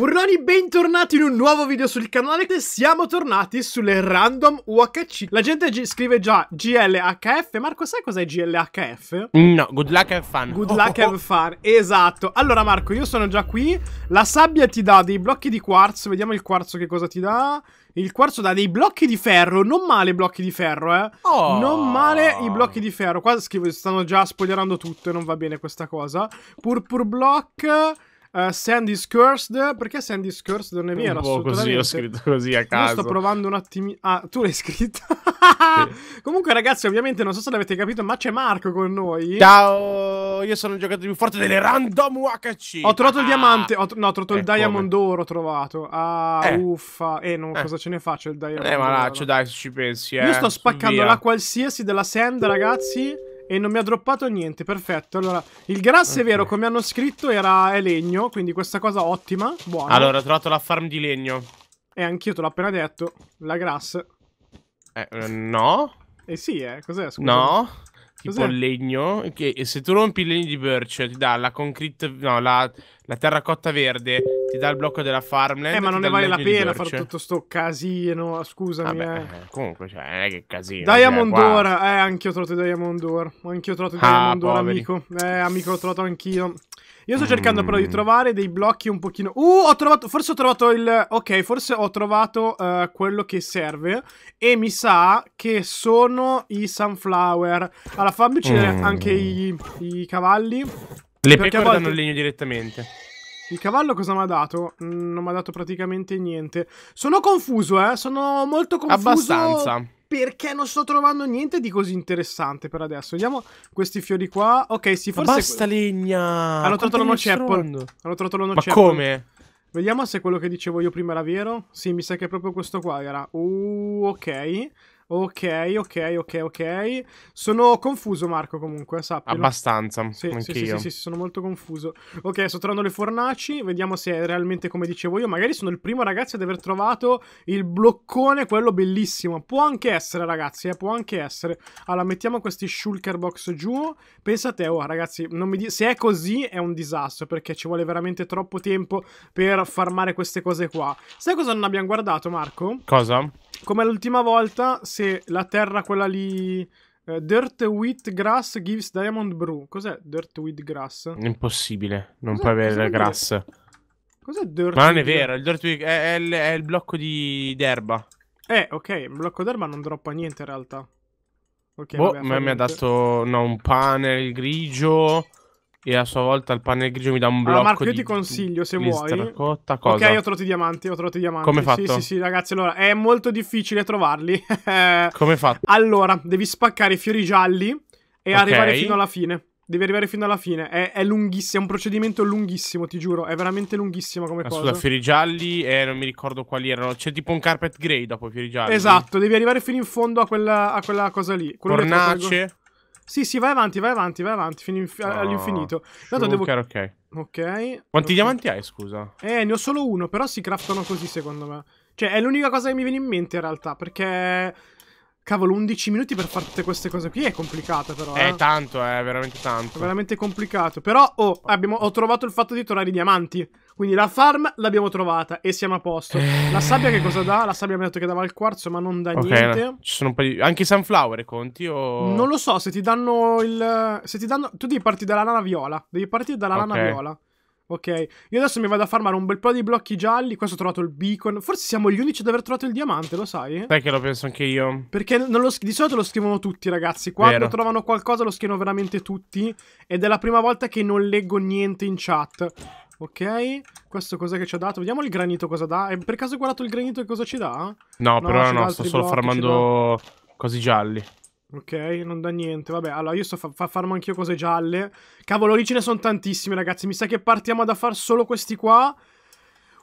Burnoni, bentornati in un nuovo video sul canale Siamo tornati sulle random UHC La gente scrive già GLHF Marco, sai cos'è GLHF? No, good luck and fun Good luck oh, and oh. fun, esatto Allora Marco, io sono già qui La sabbia ti dà dei blocchi di quarzo Vediamo il quarzo che cosa ti dà il quarzo dà dei blocchi di ferro, non male blocchi di ferro, eh. Oh. Non male i blocchi di ferro. Qua scrivo, stanno già spoilerando tutto e non va bene questa cosa. Purpur block, eh, Sandy's Cursed. Perché Sandy's Cursed non è vero? Un po' così, ho scritto così a caso. Io sto provando un attimino. Ah, tu l'hai scritto. sì. Comunque, ragazzi, ovviamente non so se l'avete capito, ma c'è Marco con noi. Ciao, io sono il giocatore più forte delle random UHC. Ho trovato ah. il ah. diamante. Ho no, ho trovato eh, il diamond Oro. Ho trovato. Ah, eh. uffa. Eh, non, eh. cosa ce ne faccio il diamond? Eh, ma malaccio, dai, se ci pensi. Eh. Io sto spaccando Via. la qualsiasi della sand, ragazzi. E non mi ha droppato niente, perfetto. Allora, il grass okay. è vero, come hanno scritto, era, è legno, quindi questa cosa ottima, buona. Allora, ho trovato la farm di legno. E anch'io te l'ho appena detto, la grass. Eh, eh no? Eh sì, eh, cos'è? Scusa. No? tipo Cos'è? il legno, che se tu rompi i legni di birch ti dà la concrete, no, la, la, terracotta verde, ti dà il blocco della farmland. Eh, ma non ne vale la pena fare tutto sto casino, scusami. Vabbè, eh. eh comunque, cioè, non è che casino. Cioè, Diamond cioè, Door, eh, anch'io ho trovato Diamond Door, anch'io ho trovato ah, Diamond ah, Door, amico. Eh, amico, l'ho trovato anch'io. Io sto cercando mm. però di mm. trovare dei blocchi un pochino... Uh, ho trovato... Forse ho trovato il... Ok, forse ho trovato uh, quello che serve. E mi sa che sono i sunflower. Allora, fammi uccidere mm. anche i, i, cavalli. Le pecore volte... danno il legno direttamente. Il cavallo cosa mi ha dato? Mm, non mi ha dato praticamente niente. Sono confuso, eh. Sono molto confuso. Abbastanza perché non sto trovando niente di così interessante per adesso. Vediamo questi fiori qua. Ok, sì, forse... Ma basta legna! Hanno trovato l'uno ceppo. Hanno trovato l'ono Ma come? Vediamo se quello che dicevo io prima era vero. Sì, mi sa che è proprio questo qua era. Uh, ok. Ok, ok, ok, ok. Sono confuso, Marco, comunque, sappilo. Abbastanza, sì, anch'io. Sì, sì, sì, sì, sono molto confuso. Ok, sto trovando le fornaci, vediamo se è realmente come dicevo io. Magari sono il primo, ragazzi, ad aver trovato il bloccone, quello bellissimo. Può anche essere, ragazzi, eh, può anche essere. Allora, mettiamo questi shulker box giù. Pensate, oh, ragazzi, di... se è così è un disastro, perché ci vuole veramente troppo tempo per farmare queste cose qua. Sai cosa non abbiamo guardato, Marco? Cosa? Come l'ultima volta, se se la terra quella lì... Eh, dirt Wheat Grass gives Diamond Brew. Cos'è Dirt Wheat Grass? Impossibile, non cos'è, puoi avere grass. Cos'è Dirt Ma non è vero, il Dirt Wheat è, è, è, il blocco di d'erba. Eh, ok, il blocco d'erba non droppa niente in realtà. Ok, boh, vabbè, mi, mi ha dato no, un pane, il grigio... E a sua volta il pane grigio mi dà un blocco allora, Marco, io ti consiglio se vuoi. Ricotta, cosa? Ok, ho trovato i diamanti, ho trovato i diamanti. Come fatto? Sì, sì, sì, ragazzi, allora è molto difficile trovarli. Come fatto? Allora, devi spaccare i fiori gialli e okay. arrivare fino alla fine. Devi arrivare fino alla fine. È, è, lunghissimo, è un procedimento lunghissimo, ti giuro. È veramente lunghissimo come ah, cosa. Scusa, fiori gialli e eh, non mi ricordo quali erano. C'è tipo un carpet grey dopo i fiori gialli. Esatto, devi arrivare fino in fondo a quella, a quella cosa lì. Quello Tornace. Sì, sì, vai avanti, vai avanti, vai avanti, fino oh, all'infinito. Tanto devo... ok. Ok. Quanti diamanti hai, scusa? Eh, ne ho solo uno, però si craftano così, secondo me. Cioè, è l'unica cosa che mi viene in mente, in realtà, perché... Cavolo, 11 minuti per fare tutte queste cose qui è complicato però. È eh tanto, è eh, veramente tanto. È veramente complicato. Però, oh, abbiamo, ho trovato il fatto di tornare i diamanti. Quindi la farm l'abbiamo trovata e siamo a posto. Eh... La sabbia che cosa dà? La sabbia mi ha detto che dava il quarzo, ma non dà okay, niente. No. Ci sono un paio di... Anche i sunflower conti o... Non lo so, se ti danno il... Se ti danno... Tu devi partire dalla lana viola. Devi partire dalla okay. lana viola. Ok, io adesso mi vado a farmare un bel po' di blocchi gialli. Questo ho trovato il beacon. Forse siamo gli unici ad aver trovato il diamante, lo sai? Sai che lo penso anche io. Perché lo, di solito lo scrivono tutti, ragazzi. Quando Vero. trovano qualcosa lo scrivono veramente tutti. Ed è la prima volta che non leggo niente in chat. Ok, questo cos'è che ci ha dato? Vediamo il granito cosa dà. E eh, per caso hai guardato il granito e cosa ci dà? No, no però no, sto solo farmando cose gialli. Ok, non da niente. Vabbè, allora io sto a fa- farmi anch'io cose gialle. Cavolo, lì ce ne sono tantissime, ragazzi. Mi sa che partiamo da far solo questi qua.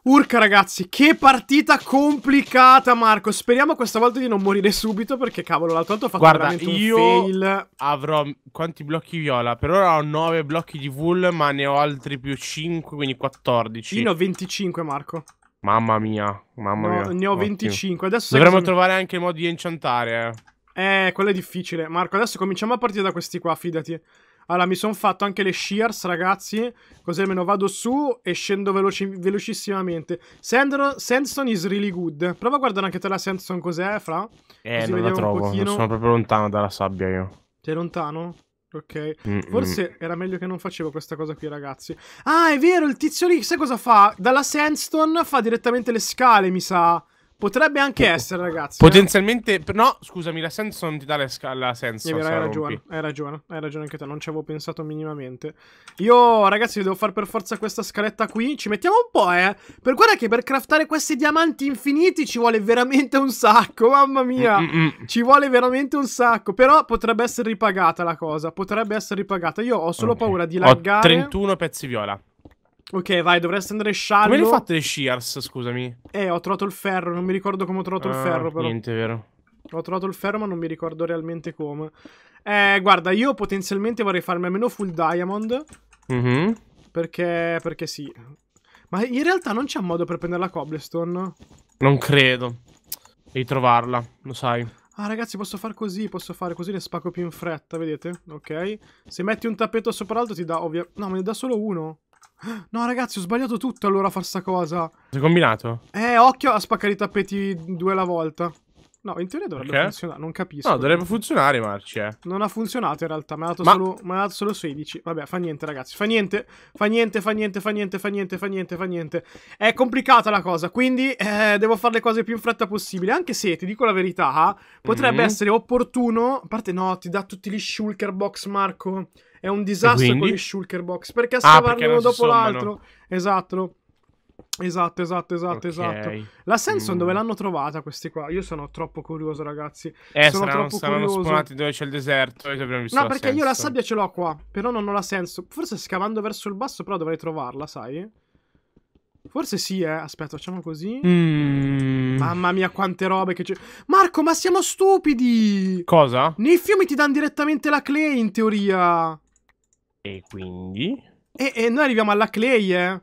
Urca, ragazzi, che partita complicata, Marco. Speriamo questa volta di non morire subito, perché cavolo, l'altro volta ho fatto Guarda, veramente un io fail. avrò quanti blocchi viola? Per ora ho 9 blocchi di wool, ma ne ho altri più 5, quindi 14. Io ne ho 25, Marco. Mamma mia, mamma no, mia. Ne ho 25. Adesso Dovremmo trovare anche il modo di enchantare, eh. Eh, quello è difficile. Marco, adesso cominciamo a partire da questi qua, fidati. Allora, mi sono fatto anche le shears, ragazzi. Così almeno vado su e scendo veloci velocissimamente. Sandro Sandstone is really good. Prova a guardare anche te la Sandstone cos'è, Fra. Eh, Così non la trovo. Non sono proprio lontano dalla sabbia io. Sei lontano? Ok. Mm -mm. Forse era meglio che non facevo questa cosa qui, ragazzi. Ah, è vero, il tizio lì, sai cosa fa? Dalla Sandstone fa direttamente le scale, mi sa. Potrebbe anche P- ecco. essere, ragazzi. Eh. Potenzialmente. Eh. No, scusami, la non ti dà la, sc- la Sanson. Hai, hai ragione, hai ragione, hai ragione anche te. Non ci avevo pensato minimamente. Io, ragazzi, devo fare per forza questa scaletta qui. Ci mettiamo un po', eh. Per guarda che per craftare questi diamanti infiniti ci vuole veramente un sacco. Mamma mia, Mm-mm-mm. ci vuole veramente un sacco. Però potrebbe essere ripagata la cosa. Potrebbe essere ripagata. Io ho solo okay. paura di laggare. Ho 31 pezzi viola. Ok, vai, dovresti andare sciallo. Come le hai fatte le shears, scusami? Eh, ho trovato il ferro, non mi ricordo come ho trovato ah, il ferro però. Niente, vero. Ho trovato il ferro ma non mi ricordo realmente come. Eh, guarda, io potenzialmente vorrei farmi almeno full diamond. Mm -hmm. Perché, perché sì. Ma in realtà non c'è un modo per prendere la cobblestone? Non credo. Devi trovarla, lo sai. Ah, ragazzi, posso far così, posso fare così le spacco più in fretta, vedete? Ok. Se metti un tappeto sopra l'altro ti dà ovvio... No, me ne dà solo uno. No, ragazzi, ho sbagliato tutto allora a far sta cosa. Sei combinato? Eh, occhio a spaccare i tappeti due alla volta. No, in teoria dovrebbe Perché? funzionare, non capisco. No, dovrebbe funzionare, Marci, eh. Non ha funzionato in realtà, mi ha dato, Ma... solo, mi ha dato solo 16. Vabbè, fa niente, ragazzi. Fa niente, fa niente, fa niente, fa niente, fa niente, fa niente, fa niente. È complicata la cosa, quindi eh, devo fare le cose più in fretta possibile. Anche se, ti dico la verità, eh, potrebbe mm. essere opportuno... A parte no, ti dà tutti gli shulker box, Marco. È un disastro con gli shulker box, perché scavarne ah, uno dopo l'altro. Esatto. Esatto, esatto, esatto, okay. esatto. La Samsung mm. dove l'hanno trovata questi qua? Io sono troppo curioso, ragazzi. Eh, sono saranno, troppo saranno curioso. spawnati dove c'è il deserto. no, perché io la sabbia ce l'ho qua, però non ho la Samsung. Forse scavando verso il basso, però dovrei trovarla, sai? Forse sì, eh. Aspetta, facciamo così. Mm. Mamma mia, quante robe che c'è. Marco, ma siamo stupidi! Cosa? Nei fiumi ti danno direttamente la clay, in teoria. E quindi? E, e noi arriviamo alla clay, eh.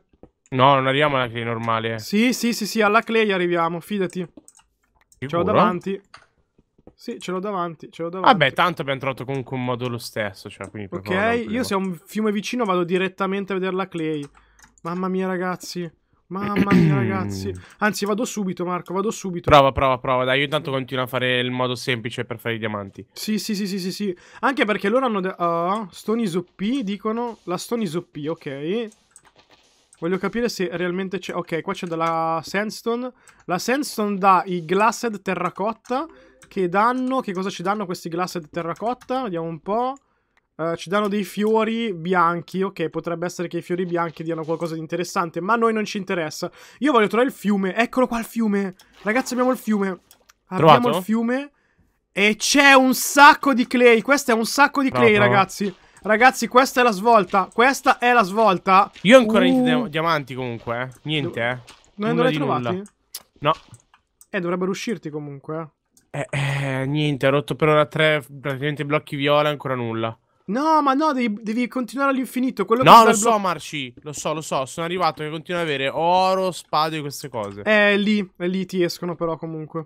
No, non arriviamo alla clay normale. Sì, sì, sì, sì, alla clay arriviamo, fidati. Ce l'ho davanti. Sì, ce l'ho davanti, ce l'ho davanti. Vabbè, tanto abbiamo trovato comunque un modo lo stesso, cioè, Ok, io se ho un fiume vicino vado direttamente a vedere la clay. Mamma mia, ragazzi. Mamma mia, ragazzi. Anzi, vado subito, Marco, vado subito. Prova, prova, prova. Dai, io intanto continuo a fare il modo semplice per fare i diamanti. Sì, sì, sì, sì, sì, sì. Anche perché loro hanno... Oh, uh, Stone is dicono. La Stone is ok. Voglio capire se realmente c'è... Ok, qua c'è della sandstone. La sandstone dà i glassed terracotta. Che danno... Che cosa ci danno questi glassed terracotta? Vediamo un po'. Uh, ci danno dei fiori bianchi. Ok, potrebbe essere che i fiori bianchi diano qualcosa di interessante. Ma a noi non ci interessa. Io voglio trovare il fiume. Eccolo qua il fiume. Ragazzi, abbiamo il fiume. Trovato? Abbiamo il fiume. E c'è un sacco di clay. Questo è un sacco di clay, no, ragazzi. Ragazzi, questa è la svolta. Questa è la svolta. Io ho ancora uh. niente diamanti comunque. Eh. Niente, eh. Non, non l'hai trovati? Nulla. No. Eh, dovrebbero uscirti comunque. Eh. eh, eh, niente, ho rotto per ora tre praticamente blocchi viola, ancora nulla. No, ma no, devi, devi continuare all'infinito. Quello no, lo so, Marci. Lo so, lo so. Sono arrivato che continua ad avere oro, spade e queste cose. Eh, lì, lì ti escono, però, comunque.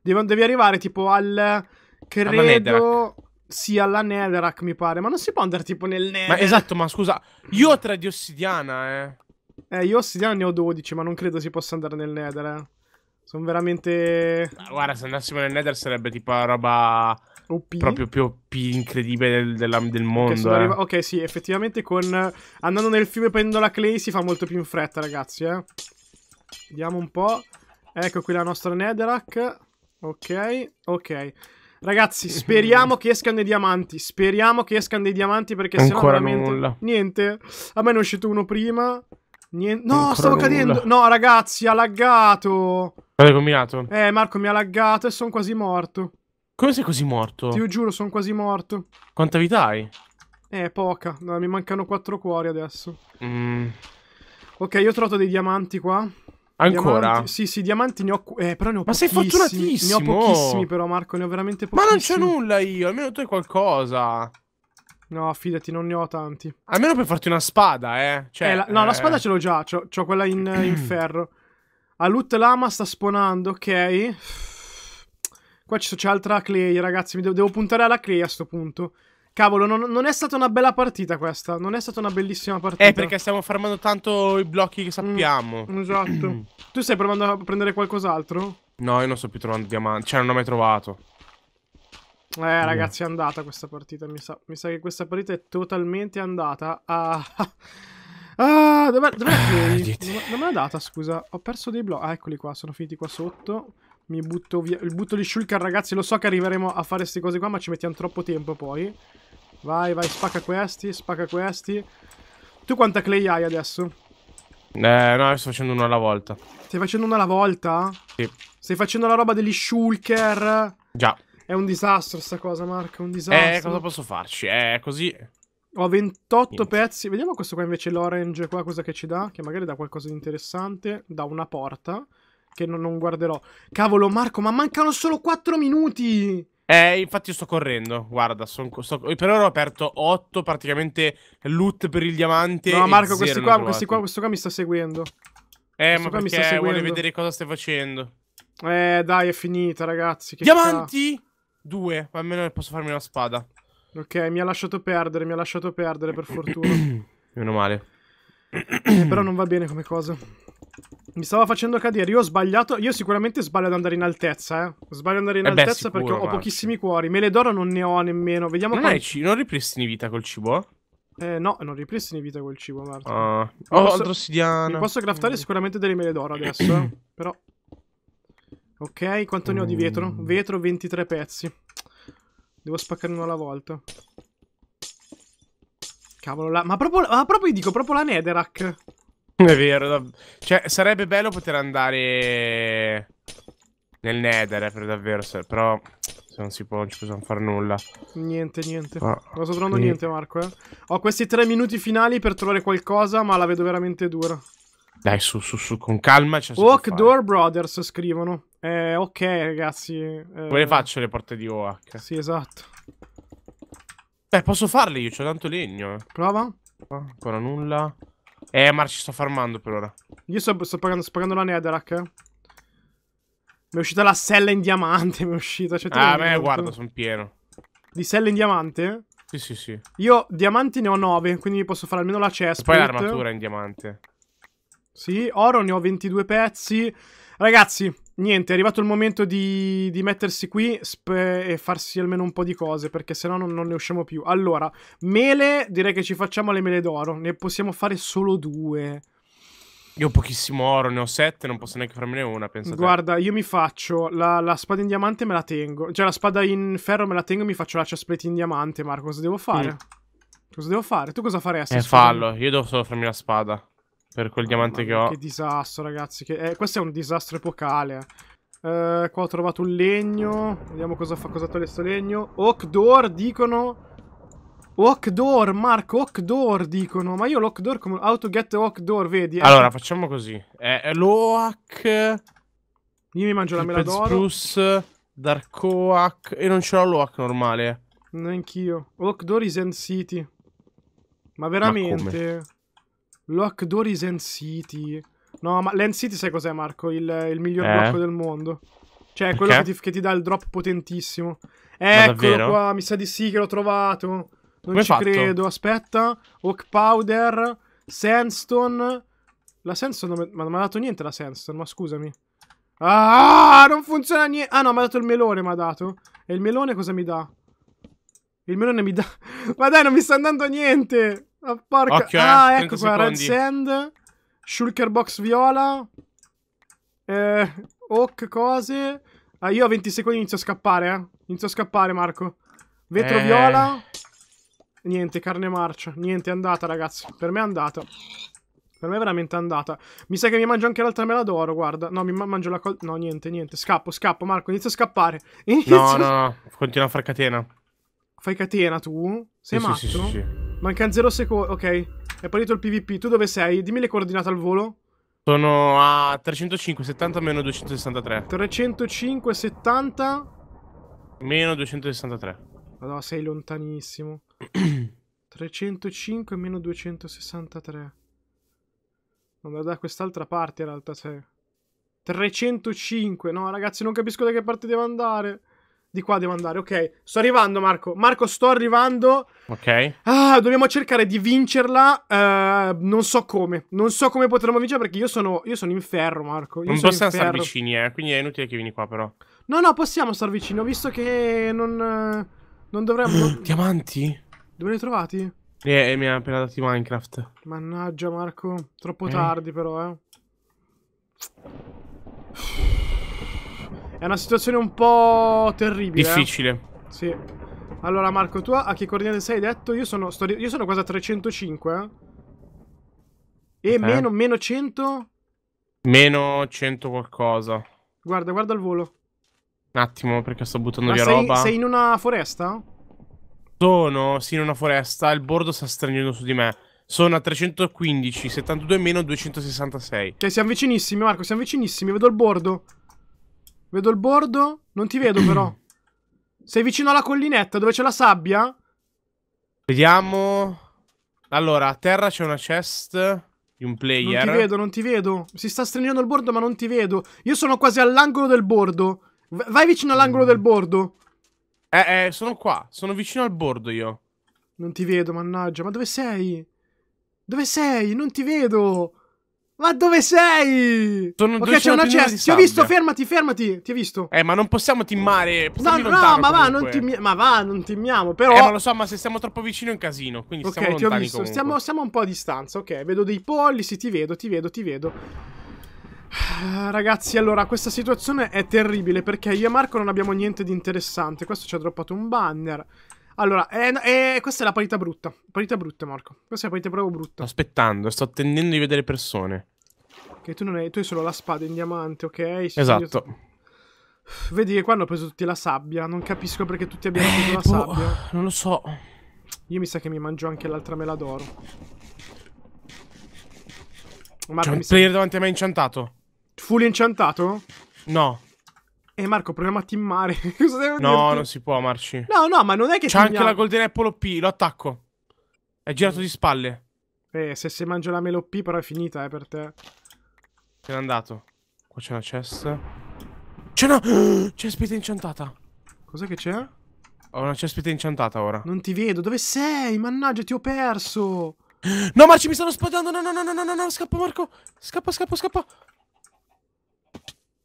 Devi, devi arrivare tipo al. Credo. Sì, alla Neverack mi pare, ma non si può andare tipo nel Nether. Ma esatto, ma scusa, io ho tre di ossidiana, eh. Eh, io ossidiana ne ho 12, ma non credo si possa andare nel Nether, eh. Sono veramente... Ah, guarda, se andassimo nel Nether sarebbe tipo la roba... OP. Proprio più OP incredibile del, del, del mondo. Eh. Arriva... Ok, sì, effettivamente con... Andando nel fiume prendendo la clay si fa molto più in fretta, ragazzi, eh. Vediamo un po'. Ecco qui la nostra Netherrack. Ok, ok. Ragazzi, speriamo che escano dei diamanti. Speriamo che escano dei diamanti perché Ancora sennò veramente... Nulla. Niente. A me ne è uscito uno prima. Niente. No, Ancora stavo nulla. cadendo. No, ragazzi, ha laggato. L'hai combinato? Eh, Marco mi ha laggato e sono quasi morto. Come sei così morto? Ti giuro, sono quasi morto. Quanta vita hai? Eh, poca. No, mi mancano quattro cuori adesso. Mm. Ok, io ho trovato dei diamanti qua. Ancora? Diamanti. Sì, sì, diamanti ne ho. Eh, però ne ho Ma sei fortunatissimo! Ne ho pochissimi, però, Marco. Ne ho veramente pochissimi. Ma non c'è nulla io. Almeno tu hai qualcosa. No, fidati, non ne ho tanti. Almeno per farti una spada, eh. Cioè, eh, la, no, eh... la spada ce l'ho già. C'ho, quella in, in ferro. Alut Lama sta spawnando, ok. Qua c'è altra clay, ragazzi. Mi devo, devo puntare alla clay a sto punto. Cavolo, non, non, è stata una bella partita questa. Non è stata una bellissima eh, partita. Eh, perché stiamo fermando tanto i blocchi che sappiamo. Mm, esatto. tu stai provando a prendere qualcos'altro? No, io non sto più trovando diamanti. Cioè, non ho mai trovato. Eh, mm. ragazzi, è andata questa partita. Mi sa, mi sa, che questa partita è totalmente andata. Ah, ah dov'è dov che... Non è andata, scusa. Ho perso dei blocchi. Ah, eccoli qua. Sono finiti qua sotto. Mi butto via. Butto gli shulker, ragazzi. Lo so che arriveremo a fare queste cose qua, ma ci mettiamo troppo tempo poi. Vai, vai, spacca questi, spacca questi. Tu quanta clay hai adesso? Eh, no, sto facendo uno alla volta. Stai facendo uno alla volta? Sì. Stai facendo la roba degli shulker? Già. È un disastro sta cosa, Marco, è un eh, disastro. Eh, cosa posso farci? È eh, così... Ho 28 Niente. pezzi. Vediamo questo qua invece, l'orange qua, cosa che ci dà. Che magari dà qualcosa di interessante. Da una porta. Che non, non guarderò. Cavolo, Marco, ma mancano solo 4 minuti! Eh, infatti io sto correndo, guarda, son, sto, per ora ho aperto 8 praticamente loot per il diamante No Marco, questi qua, questi qua, questo qua mi sta seguendo Eh, questo ma perché mi sta seguendo. vuole vedere cosa stai facendo Eh, dai, è finita ragazzi Diamanti? Ca... Due, ma almeno posso farmi una spada Ok, mi ha lasciato perdere, mi ha lasciato perdere per fortuna Meno male eh, Però non va bene come cosa mi stava facendo cadere. Io ho sbagliato. Io sicuramente sbaglio ad andare in altezza, eh. Sbaglio ad andare in eh altezza sicuro, perché ho manco. pochissimi cuori. Mele d'oro non ne ho nemmeno. Vediamo non, quanti... non ripristini vita col cibo? Eh, no, non ripristini vita col cibo, Marta. Uh, ah. mi oh, posso... ossidiana. posso craftare mm. sicuramente delle mele d'oro adesso, eh. Però... Ok, quanto ne ho di mm. vetro? Vetro 23 pezzi. Devo spaccare uno alla volta. Cavolo, la... ma proprio, ma proprio dico, proprio la Netherrack. È vero, cioè sarebbe bello poter andare nel Nether eh, per davvero, se- però se non si può non ci possiamo fare nulla. Niente, niente. Ah, non sto trovando niente, niente Marco. Eh. Ho questi tre minuti finali per trovare qualcosa, ma la vedo veramente dura. Dai, su, su, su, con calma. C'è Walk Door Brothers scrivono. Eh, ok, ragazzi. Eh... Come le faccio le porte di Oak? Sì, esatto. Beh, posso farle io, c'ho tanto legno. Prova. Ah, ancora nulla. Eh, ma ci sto farmando per ora. Io sto, sto, pagando, sto pagando la Netherrack. Eh. Mi è uscita la sella in diamante, mi è uscita. Cioè, ah, beh, guarda, sono pieno. Di sella in diamante? Sì, sì, sì. Io diamanti ne ho 9, quindi mi posso fare almeno la chest. E poi l'armatura in diamante. Sì, oro ne ho 22 pezzi. Ragazzi, niente, è arrivato il momento di, di mettersi qui sp- e farsi almeno un po' di cose, perché sennò non, non ne usciamo più. Allora, mele, direi che ci facciamo le mele d'oro, ne possiamo fare solo due. Io ho pochissimo oro, ne ho sette, non posso neanche farmene una, pensate. Guarda, io mi faccio la, la, spada in diamante e me la tengo, cioè la spada in ferro me la tengo e mi faccio la chestplate in diamante, Marco, cosa devo fare? Mm. Cosa devo fare? Tu cosa faresti? Eh, scusami? fallo, io devo solo farmi la spada. Per quel diamante oh, che ho. Che disastro, ragazzi. Che... Eh, questo è un disastro epocale. Eh, eh qua ho trovato un legno. Vediamo cosa fa, cosa toglie sto legno. Oak door, dicono... Oak Oakdoor, Marco, door, dicono. Ma io l'Oakdoor come... How to get oak door, vedi? Eh. Allora, facciamo così. Eh, eh L'Oak... Io mi mangio la mela d'oro. Spruce, Dark Oak... E non ce l'ho l'Oak normale. Neanch'io. Oak door is in City. Ma veramente... Ma Lock Doris and City. No, ma Land City sai cos'è, Marco? Il, il miglior eh. blocco del mondo. Cioè, quello che ti, che ti, dà il drop potentissimo. Eccolo qua, mi sa di sì che l'ho trovato. Non Come ci fatto? credo, aspetta. Oak Powder, Sandstone. La Sandstone, ma non mi ha dato niente la Sandstone, ma scusami. Ah, non funziona niente. Ah no, mi ha dato il melone, mi ha dato. E il melone cosa mi dà? Il melone mi dà... ma dai, non mi sta andando niente! Oh, porca... Occhio, eh, ah, ecco qua, secondi. Red Sand, Shulker Box Viola, eh, Hawk cose. Ah, io a 20 secondi inizio a scappare, eh. Inizio a scappare, Marco. Vetro eh. viola. Niente, carne marcia. Niente, è andata, ragazzi. Per me è andata. Per me è veramente andata. Mi sa che mi mangio anche l'altra mela d'oro, guarda. No, mi mangio la col... No, niente, niente. Scappo, scappo, Marco. Inizio a scappare. Inizio... No, no, no. Continua a far catena. Fai catena, tu? Sei sì, matto? Sì, sì, sì. sì. Mancan 0 secondi. Ok. È partito il PvP. Tu dove sei? Dimmi le coordinate al volo. Sono a 305, 70 meno 263. 305, 70. Meno 263. Madonna, sei lontanissimo. 305 meno 263. Non da quest'altra parte in realtà sei. Cioè. 305. No, ragazzi, non capisco da che parte devo andare. Di qua devo andare, ok. Sto arrivando, Marco. Marco, sto arrivando. Ok. Ah, dobbiamo cercare di vincerla. Uh, non so come. Non so come potremo vincere perché io sono, io sono in ferro, Marco. Io non possiamo stare vicini, eh. Quindi è inutile che vieni qua, però. No, no, possiamo star vicino, visto che non. Eh, non dovremmo. Diamanti? Dove li hai trovati? Eh, eh, mi ha appena dati Minecraft. Mannaggia, Marco. Troppo eh. tardi, però, eh. È una situazione un po' terribile. Eh. Difficile. Eh? Sì. Allora, Marco, tu a che coordinate sei detto? Io sono, sto, io sono quasi a 305. Eh? E okay. meno, meno 100? Meno 100 qualcosa. Guarda, guarda il volo. Un attimo, perché sto buttando Ma via sei, roba. Sei in una foresta? Sono, sì, in una foresta. Il bordo sta stringendo su di me. Sono a 315, 72 meno 266. Ok, siamo vicinissimi, Marco, siamo vicinissimi. Vedo il bordo. Vedo il bordo? Non ti vedo però. Sei vicino alla collinetta dove c'è la sabbia? Vediamo. Allora, a terra c'è una chest di un player. Non ti vedo, non ti vedo. Si sta stringendo il bordo ma non ti vedo. Io sono quasi all'angolo del bordo. V vai vicino all'angolo mm. del bordo. Eh, eh, sono qua. Sono vicino al bordo io. Non ti vedo, mannaggia. Ma dove sei? Dove sei? Non ti vedo. Ma dove sei? Sono ok, c'è una cesta. Ti ho visto, fermati, fermati. Ti ho visto. Eh, ma non possiamo timmare. no, no, ma comunque. va, non timmi- ma va, non timmiamo. Però. Eh, ma lo so, ma se siamo troppo vicino è un casino. Quindi okay, stiamo lontani ho visto. Stiamo, stiamo, un po' a distanza. Ok, vedo dei polli. Sì, ti vedo, ti vedo, ti vedo. Ragazzi, allora, questa situazione è terribile perché io e Marco non abbiamo niente di interessante. Questo ci ha droppato un banner. Allora, eh, eh, questa è la parità brutta. Parità brutta, Marco. Questa è la parità proprio brutta. Sto aspettando, sto attendendo di vedere persone. Che tu non hai, tu hai solo la spada in diamante, ok? Sì, esatto. Io... Vedi che qua hanno preso tutti la sabbia. Non capisco perché tutti abbiano eh, preso eh, la boh, sabbia. Non lo so. Io mi sa che mi mangio anche l'altra mela d'oro. C'è un player sa... davanti a me inciantato. Fully inciantato? No. Eh Marco, proviamo a timmare. Cosa devo no, dirti? non si può amarci. No, no, ma non è che C'è timmiamo... anche la Golden Apple OP, lo attacco. È girato di spalle. Eh, se si mangia la melo OP però è finita, eh, per te. Se n'è andato. Qua c'è una chest. C'è una... C'è spita incantato. Cos'è che c'è? Ho una cespita incantata ora. Non ti vedo. Dove sei? Mannaggia, ti ho perso. No, Marci, mi stanno spadando. No, no, no, no, no, no, no. Scappa, Marco. Scappa, scappa, scappa.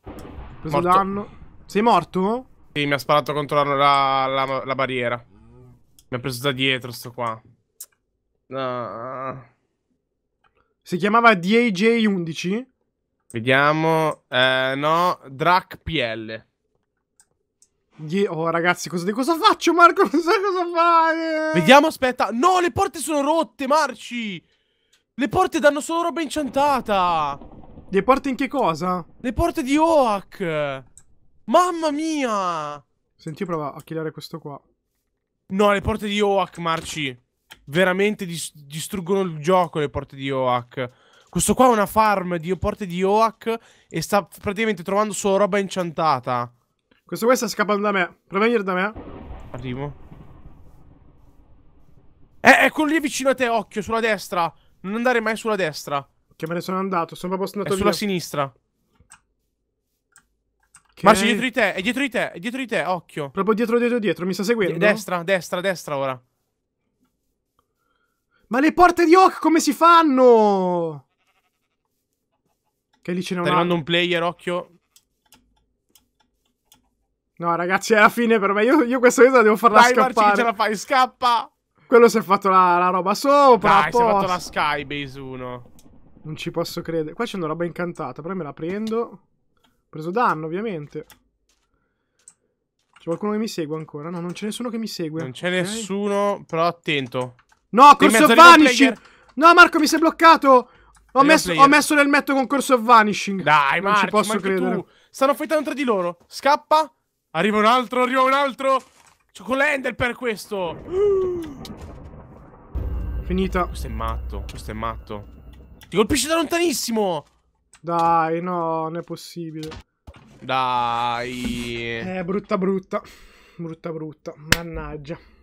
Preso Morto. danno. Sei morto? Sì, mi ha sparato contro la, la, la, la barriera. Mi ha preso da dietro sto qua. No. Si chiamava DAJ11? Vediamo. Eh, no, Drac PL. Oh ragazzi, cosa, cosa faccio Marco? Non so cosa fare. Vediamo, aspetta. No, le porte sono rotte, Marci. Le porte danno solo roba inchantata. Le porte in che cosa? Le porte di Oak. Mamma mia! Senti, io provo a killare questo qua. No, le porte di Oak, Marci. Veramente dis distruggono il gioco le porte di Oak. Questo qua è una farm di porte di Oak e sta praticamente trovando solo roba inchantata. Questo qua sta scappando da me. Prova a venire da me. Arrivo. Eh, è quello lì vicino a te, occhio, sulla destra. Non andare mai sulla destra. Che me ne sono andato, sono proprio andato è sulla sinistra. Okay. Marci dietro di te, è dietro di te, è dietro di te, occhio. Proprio dietro, dietro, dietro, mi sta seguendo. Destra, destra, destra ora. Ma le porte di Hawk come si fanno? Che lì ce n'è un arrivando un player, occhio. No, ragazzi, è la fine per me. Io, io questa cosa devo farla Dai, scappare. Dai, Marci, ce la fai, scappa! Quello si è fatto la, la roba sopra, Dai, si è fatto la Skybase 1. Non ci posso credere. Qua c'è una roba incantata, però me la prendo preso danno, ovviamente. C'è qualcuno che mi segue ancora? No, non c'è nessuno che mi segue. Non c'è okay. nessuno, però attento. No, Corso of Vanishing! No, Marco, mi sei bloccato! Ho messo, ho messo, nel metto con Corso of Vanishing. Dai, non ci posso credere. Tu. Stanno fightando tra di loro. Scappa. Arriva un altro, arriva un altro. C'ho con l'ender per questo. Finita. Questo è matto, questo è matto. Ti colpisce da lontanissimo. Dai, no, non è possibile. Dai. È eh, brutta brutta. Brutta brutta. Mannaggia.